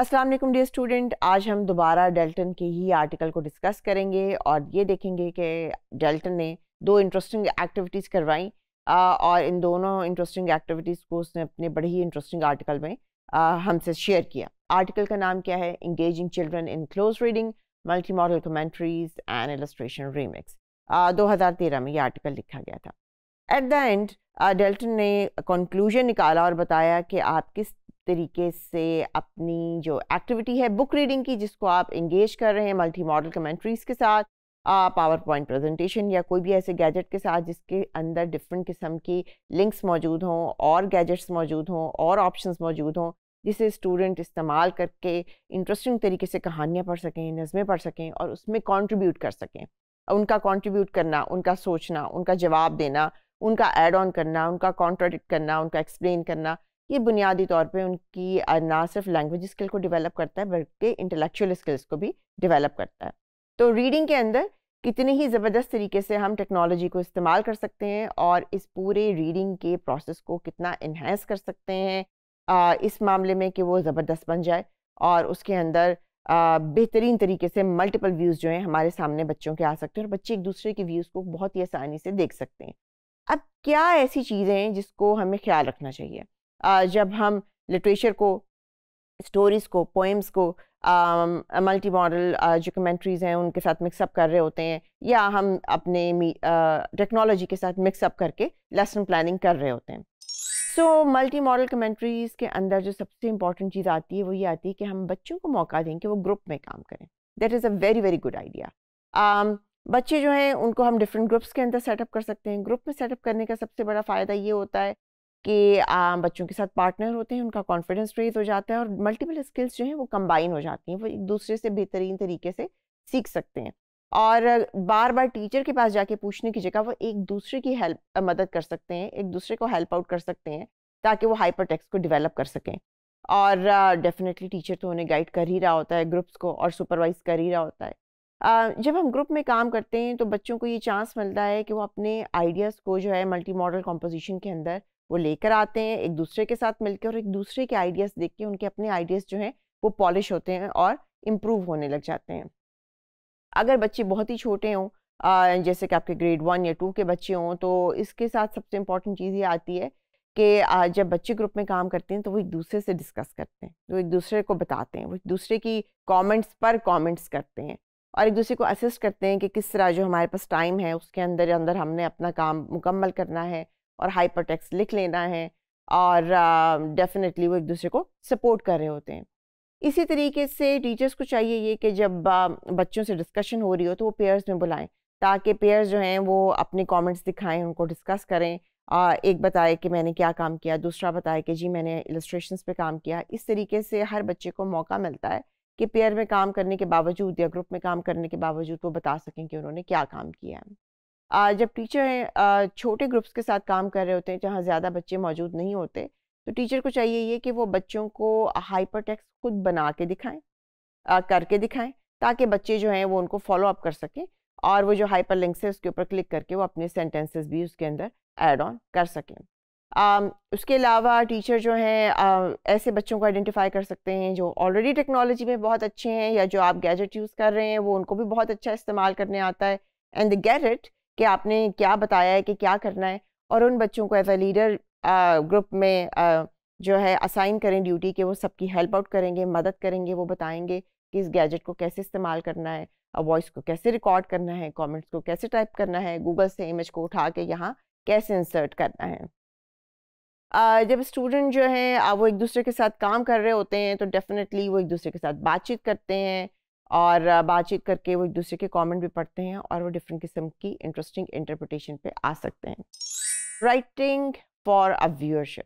Aslam day dear student आज हम दोबारा डेल्टन के ही आर्टिकल को डिस्कस करेंगे और ये देखेंगे कि डेल्टन ने दो इंटरेस्टिंग एक्टिविटीज़ करवाई और इन दोनों इंटरेस्टिंग एक्टिविटीज़ को उसने अपने बड़े ही इंटरेस्टिंग आर्टिकल में हमसे शेयर किया आर्टिकल का नाम क्या है engaging children in close reading multimodal commentaries and illustration remix दो हज़ार तेरह में ये आर्टिकल लिखा गया था एट द एंड डेल्टन ने कंक्लूजन निकाला और बताया कि आप किस तरीके से अपनी जो एक्टिविटी है बुक रीडिंग की जिसको आप इंगेज कर रहे हैं मल्टी मॉडल कमेंट्रीज के साथ पावर पॉइंट प्रेजेंटेशन या कोई भी ऐसे गैजेट के साथ जिसके अंदर डिफरेंट किस्म की लिंक्स मौजूद हों और गैजेट्स मौजूद हों और ऑप्शंस मौजूद हों जिसे स्टूडेंट इस्तेमाल करके इंटरेस्टिंग तरीके से कहानियाँ पढ़ सकें नज़में पढ़ सकें और उसमें कॉन्ट्रीब्यूट कर सकें उनका कॉन्ट्रीब्यूट करना उनका सोचना उनका जवाब देना उनका एड ऑन करना उनका कॉन्ट्राडिक्ट करना उनका एक्सप्लेन करना ये बुनियादी तौर पे उनकी ना सिर्फ लैंग्वेज स्किल को डेवलप करता है बल्कि इंटेलेक्चुअल स्किल्स को भी डेवलप करता है तो रीडिंग के अंदर कितने ही ज़बरदस्त तरीके से हम टेक्नोलॉजी को इस्तेमाल कर सकते हैं और इस पूरे रीडिंग के प्रोसेस को कितना इन्हेंस कर सकते हैं आ, इस मामले में कि वो ज़बरदस्त बन जाए और उसके अंदर बेहतरीन तरीके से मल्टीपल व्यूज़ जो हैं हमारे सामने बच्चों के आ सकते हैं और बच्चे एक दूसरे के व्यूज़ को बहुत ही आसानी से देख सकते हैं अब क्या ऐसी चीज़ें हैं जिसको हमें ख्याल रखना चाहिए जब हम लिटरेचर को स्टोरीज़ को पोइम्स को मल्टी मॉडल जो कमेंट्रीज़ हैं उनके साथ मिक्सअप कर रहे होते हैं या हम अपने टेक्नोलॉजी के साथ मिक्सअप करके लेसन प्लानिंग कर रहे होते हैं सो मल्टी मॉडल कमेंट्रीज़ के अंदर जो सबसे इंपॉर्टेंट चीज़ आती है वो ये आती है कि हम बच्चों को मौका दें कि वो ग्रुप में काम करें that is a very very good idea बच्चे जो हैं उनको हम डिफरेंट ग्रुप्स के अंदर सेटअप कर सकते हैं ग्रुप में सेटअप करने का सबसे बड़ा फ़ायदा ये होता है कि बच्चों के साथ पार्टनर होते हैं उनका कॉन्फिडेंस रेज हो जाता है और मल्टीपल स्किल्स जो हैं वो कंबाइन हो जाती हैं वो एक दूसरे से बेहतरीन तरीके से सीख सकते हैं और बार बार टीचर के पास जाके पूछने की जगह वो एक दूसरे की हेल्प मदद कर सकते हैं एक दूसरे को हेल्प आउट कर सकते हैं ताकि वो हाइपर टेक्स को डिवेलप कर सकें और डेफिनेटली टीचर तो उन्हें गाइड कर ही रहा होता है ग्रुप्स को और सुपरवाइज कर ही रहा होता है जब हम ग्रुप में काम करते हैं तो बच्चों को ये चांस मिलता है कि वो अपने आइडियाज़ को जो है मल्टी मॉडल कॉम्पोजिशन के अंदर वो लेकर आते हैं एक दूसरे के साथ मिलकर और एक दूसरे के आइडियाज़ देख के उनके अपने आइडियाज़ जो हैं वो पॉलिश होते हैं और इम्प्रूव होने लग जाते हैं अगर बच्चे बहुत ही छोटे हों जैसे कि आपके ग्रेड वन या टू के बच्चे हों तो इसके साथ सबसे इम्पॉर्टेंट चीज़ ये आती है कि जब बच्चे ग्रुप में काम करते हैं तो वो एक दूसरे से डिस्कस करते हैं वो एक दूसरे को बताते हैं वो एक दूसरे की कमेंट्स पर कमेंट्स करते हैं और एक दूसरे को असिस्ट करते हैं कि किस तरह जो हमारे पास टाइम है उसके अंदर अंदर हमने अपना काम मुकम्मल करना है और हाइपर टेक्स लिख लेना है और डेफिनेटली uh, वो एक दूसरे को सपोर्ट कर रहे होते हैं इसी तरीके से टीचर्स को चाहिए ये कि जब uh, बच्चों से डिस्कशन हो रही हो तो वो पेयर्स में बुलाएं ताकि पेयर्स जो हैं वो अपने कमेंट्स दिखाएं उनको डिस्कस करें uh, एक बताए कि मैंने क्या काम किया दूसरा बताए कि जी मैंने इलस्ट्रेशंस पे काम किया इस तरीके से हर बच्चे को मौका मिलता है कि पेयर में काम करने के बावजूद या ग्रुप में काम करने के बावजूद वो बता सकें कि उन्होंने क्या काम किया है जब टीचर छोटे ग्रुप्स के साथ काम कर रहे होते हैं जहाँ ज़्यादा बच्चे मौजूद नहीं होते तो टीचर को चाहिए ये कि वो बच्चों को हाइपर टेक्स खुद बना के दिखाएं करके दिखाएं ताकि बच्चे जो हैं वो उनको फॉलो अप कर सकें और वो जो हाइपर लिंक्स है उसके ऊपर क्लिक करके वो अपने सेंटेंसेस भी उसके अंदर ऐड ऑन कर सकें उसके अलावा टीचर जो हैं ऐसे बच्चों को आइडेंटिफाई कर सकते हैं जो ऑलरेडी टेक्नोलॉजी में बहुत अच्छे हैं या जो आप गैजेट यूज़ कर रहे हैं वो उनको भी बहुत अच्छा इस्तेमाल करने आता है एंड द गेट कि आपने क्या बताया है कि क्या करना है और उन बच्चों को एज अ लीडर ग्रुप में आ, जो है असाइन करें ड्यूटी के वो सबकी हेल्प आउट करेंगे मदद करेंगे वो बताएंगे कि इस गैजेट को कैसे इस्तेमाल करना है वॉइस को कैसे रिकॉर्ड करना है कमेंट्स को कैसे टाइप करना है गूगल से इमेज को उठा के यहाँ कैसे इंसर्ट करना है आ, जब स्टूडेंट जो है वो एक दूसरे के साथ काम कर रहे होते हैं तो डेफिनेटली वो एक दूसरे के साथ बातचीत करते हैं और बातचीत करके वो एक दूसरे के कमेंट भी पढ़ते हैं और वो डिफरेंट किस्म की इंटरेस्टिंग इंटरप्रटेशन पे आ सकते हैं राइटिंग फॉर अ व्यूअरशिप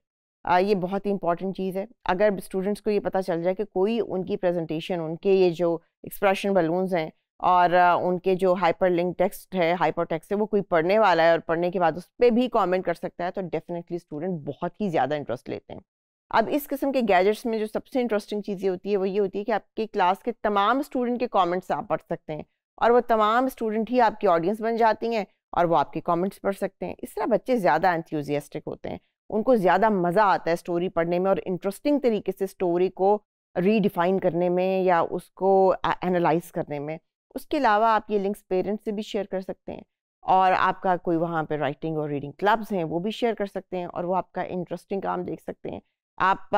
ये बहुत ही इंपॉर्टेंट चीज़ है अगर स्टूडेंट्स को ये पता चल जाए कि कोई उनकी प्रेजेंटेशन उनके ये जो एक्सप्रेशन बलून्स हैं और उनके जो हाइपर लिंक टेक्स्ट है हाइपर टेक्स्ट है वो कोई पढ़ने वाला है और पढ़ने के बाद उस पर भी कॉमेंट कर सकता है तो डेफिनेटली स्टूडेंट बहुत ही ज़्यादा इंटरेस्ट लेते हैं अब इस किस्म के गैजेट्स में जो सबसे इंटरेस्टिंग चीज़ें होती है वो ये होती है कि आपकी क्लास के तमाम स्टूडेंट के कमेंट्स आप पढ़ सकते हैं और वो तमाम स्टूडेंट ही आपकी ऑडियंस बन जाती हैं और वो आपके कमेंट्स पढ़ सकते हैं इस तरह बच्चे ज़्यादा एंथ्यूजियास्टिक होते हैं उनको ज़्यादा मज़ा आता है स्टोरी पढ़ने में और इंटरेस्टिंग तरीके से स्टोरी को रीडिफाइन करने में या उसको एनालाइज करने में उसके अलावा आप ये लिंक्स पेरेंट्स से भी शेयर कर सकते हैं और आपका कोई वहाँ पर राइटिंग और रीडिंग क्लब्स हैं वो भी शेयर कर सकते हैं और वो आपका इंटरेस्टिंग काम देख सकते हैं आप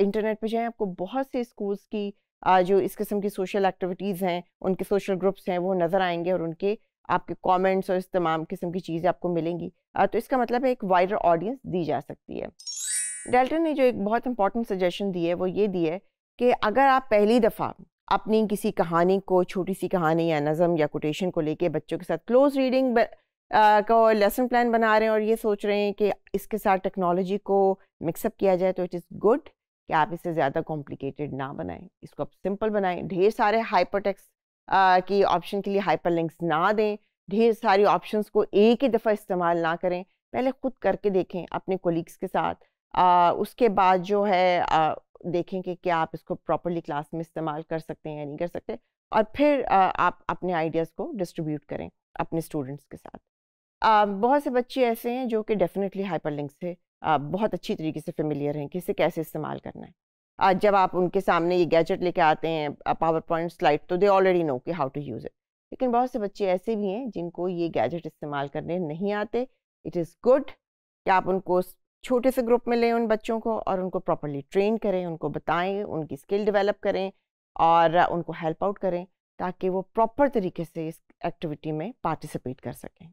इंटरनेट पे जाएं आपको बहुत से स्कूल्स की आ, जो इस किस्म की सोशल एक्टिविटीज़ हैं उनके सोशल ग्रुप्स हैं वो नज़र आएंगे और उनके आपके कमेंट्स और इस तमाम किस्म की चीज़ें आपको मिलेंगी आ, तो इसका मतलब है एक वाइडर ऑडियंस दी जा सकती है डेल्टन ने जो एक बहुत इंपॉर्टेंट सजेशन दी है वो ये दी है कि अगर आप पहली दफ़ा अपनी किसी कहानी को छोटी सी कहानी या नज़म या कोटेशन को लेके बच्चों के साथ क्लोज रीडिंग को लेसन प्लान बना रहे हैं और ये सोच रहे हैं कि इसके साथ टेक्नोलॉजी को मिक्सअप किया जाए तो इट इज़ गुड कि आप इसे ज़्यादा कॉम्प्लिकेटेड ना बनाएं इसको आप सिंपल बनाएं ढेर सारे हाइपरटेक्स की ऑप्शन के लिए हाइपर लिंक्स ना दें ढेर सारी ऑप्शंस को एक ही दफ़ा इस्तेमाल ना करें पहले ख़ुद करके देखें अपने कोलिग्स के साथ आ, उसके बाद जो है आ, देखें कि क्या आप इसको प्रॉपरली क्लास में इस्तेमाल कर सकते हैं या नहीं कर सकते और फिर आ, आप अपने आइडियाज़ को डिस्ट्रीब्यूट करें अपने स्टूडेंट्स के साथ बहुत से बच्चे ऐसे हैं जो कि डेफिनेटली हाइपरलिंक से बहुत अच्छी तरीके से फेमिलियर हैं कि इसे कैसे इस्तेमाल करना है आज जब आप उनके सामने ये गैजेट लेके आते हैं पावर पॉइंट स्लाइड तो दे ऑलरेडी नो कि हाउ टू यूज़ इट लेकिन बहुत से बच्चे ऐसे भी हैं जिनको ये गैजेट इस्तेमाल करने नहीं आते इट इज़ गुड कि आप उनको छोटे से ग्रुप में लें उन बच्चों को और उनको प्रॉपरली ट्रेन करें उनको बताएं उनकी स्किल डेवलप करें और उनको हेल्प आउट करें ताकि वो प्रॉपर तरीके से इस एक्टिविटी में पार्टिसिपेट कर सकें